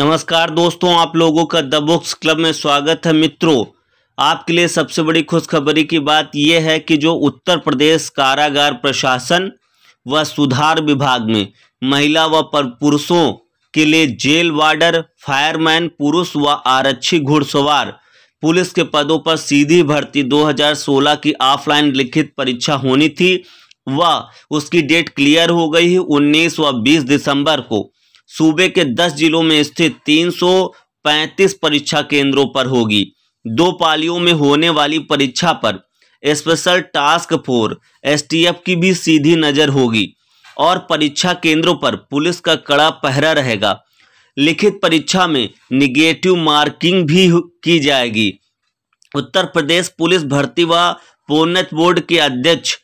नमस्कार दोस्तों आप लोगों का द बुक्स क्लब में स्वागत है मित्रों आपके लिए सबसे बड़ी खुशखबरी की बात यह है कि जो उत्तर प्रदेश कारागार प्रशासन व सुधार विभाग में महिला व पुरुषों के लिए जेल वार्डर फायरमैन पुरुष व आरक्षी घुड़सवार पुलिस के पदों पर सीधी भर्ती 2016 की ऑफलाइन लिखित परीक्षा होनी थी व उसकी डेट क्लियर हो गई है उन्नीस व बीस दिसंबर को सूबे के 10 जिलों में स्थित 335 परीक्षा केंद्रों पर होगी दो पालियों में होने वाली परीक्षा पर स्पेशल टास्क फोर एसटीएफ की भी सीधी नज़र होगी और परीक्षा केंद्रों पर पुलिस का कड़ा पहरा रहेगा लिखित परीक्षा में निगेटिव मार्किंग भी की जाएगी उत्तर प्रदेश पुलिस भर्ती व पोन्नत बोर्ड के अध्यक्ष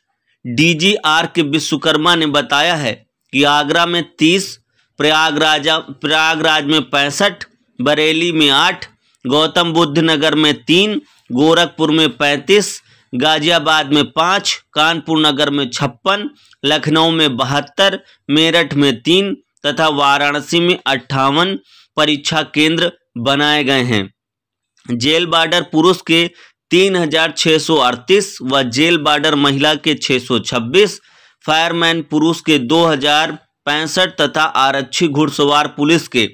डीजीआर के विश्वकर्मा ने बताया है कि आगरा में प्रयागराजा प्रयागराज में पैंसठ बरेली में आठ गौतम बुद्ध नगर में तीन गोरखपुर में पैंतीस गाजियाबाद में पाँच कानपुर नगर में छप्पन लखनऊ में बहत्तर मेरठ में तीन तथा वाराणसी में अट्ठावन परीक्षा केंद्र बनाए गए हैं जेल बार्डर पुरुष के तीन हजार छः सौ अड़तीस व जेल बार्डर महिला के छः सौ छब्बीस फायरमैन पुरुष के दो हजार पैंसठ तथा आरक्षी घुड़सवार पुलिस के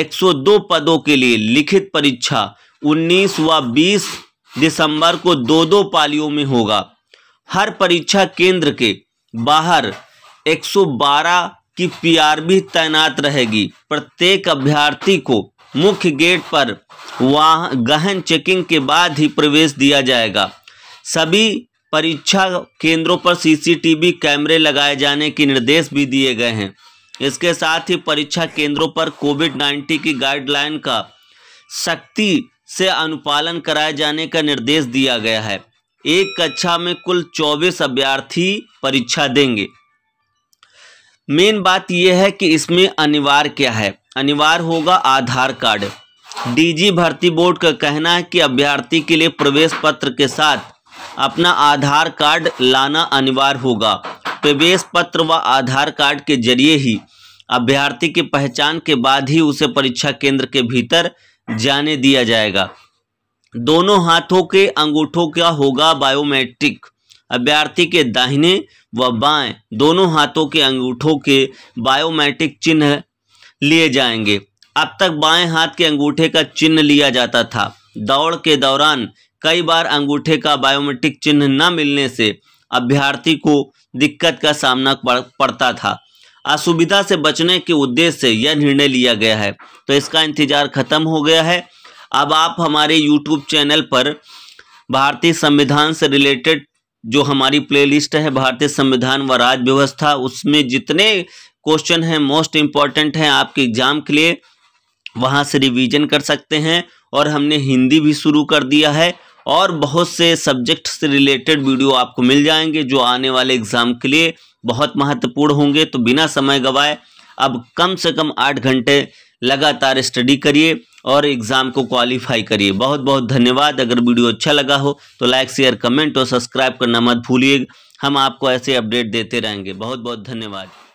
102 पदों के लिए लिखित परीक्षा 19 व 20 दिसंबर को दो दो पालियों में होगा हर परीक्षा केंद्र के बाहर 112 की पीआरबी तैनात रहेगी प्रत्येक अभ्यर्थी को मुख्य गेट पर वाह गहन चेकिंग के बाद ही प्रवेश दिया जाएगा सभी परीक्षा केंद्रों पर सीसीटीवी कैमरे लगाए जाने के निर्देश भी दिए गए हैं इसके साथ ही परीक्षा केंद्रों पर कोविड नाइन्टीन की गाइडलाइन का सख्ती से अनुपालन कराए जाने का निर्देश दिया गया है एक कक्षा में कुल चौबीस अभ्यर्थी परीक्षा देंगे मेन बात यह है कि इसमें अनिवार्य क्या है अनिवार्य होगा आधार कार्ड डीजी भर्ती बोर्ड का कहना है कि अभ्यर्थी के लिए प्रवेश पत्र के साथ अपना आधार कार्ड लाना अनिवार्य होगा प्रवेश पत्र व आधार कार्ड के जरिए ही अभ्यर्थी की पहचान के बाद ही उसे परीक्षा केंद्र के भीतर जाने दिया जाएगा दोनों हाथों के अंगूठों का होगा बायोमेट्रिक अभ्यर्थी के दाहिने व बाएं दोनों हाथों के अंगूठों के बायोमेट्रिक चिन्ह लिए जाएंगे अब तक बाएं हाथ के अंगूठे का चिन्ह लिया जाता था दौड़ के दौरान कई बार अंगूठे का बायोमेट्रिक चिन्ह न मिलने से अभ्यर्थी को दिक्कत का सामना पड़ता था असुविधा से बचने के उद्देश्य से यह निर्णय लिया गया है तो इसका इंतजार खत्म हो गया है अब आप हमारे यूट्यूब चैनल पर भारतीय संविधान से रिलेटेड जो हमारी प्लेलिस्ट है भारतीय संविधान व राज व्यवस्था उसमें जितने क्वेश्चन हैं मोस्ट इम्पॉर्टेंट हैं आपके एग्जाम के लिए वहाँ से रिवीजन कर सकते हैं और हमने हिंदी भी शुरू कर दिया है और बहुत से सब्जेक्ट से रिलेटेड वीडियो आपको मिल जाएंगे जो आने वाले एग्ज़ाम के लिए बहुत महत्वपूर्ण होंगे तो बिना समय गवाए अब कम से कम आठ घंटे लगातार स्टडी करिए और एग्ज़ाम को क्वालिफाई करिए बहुत बहुत धन्यवाद अगर वीडियो अच्छा लगा हो तो लाइक शेयर कमेंट और सब्सक्राइब करना मत भूलिए हम आपको ऐसे अपडेट देते रहेंगे बहुत बहुत धन्यवाद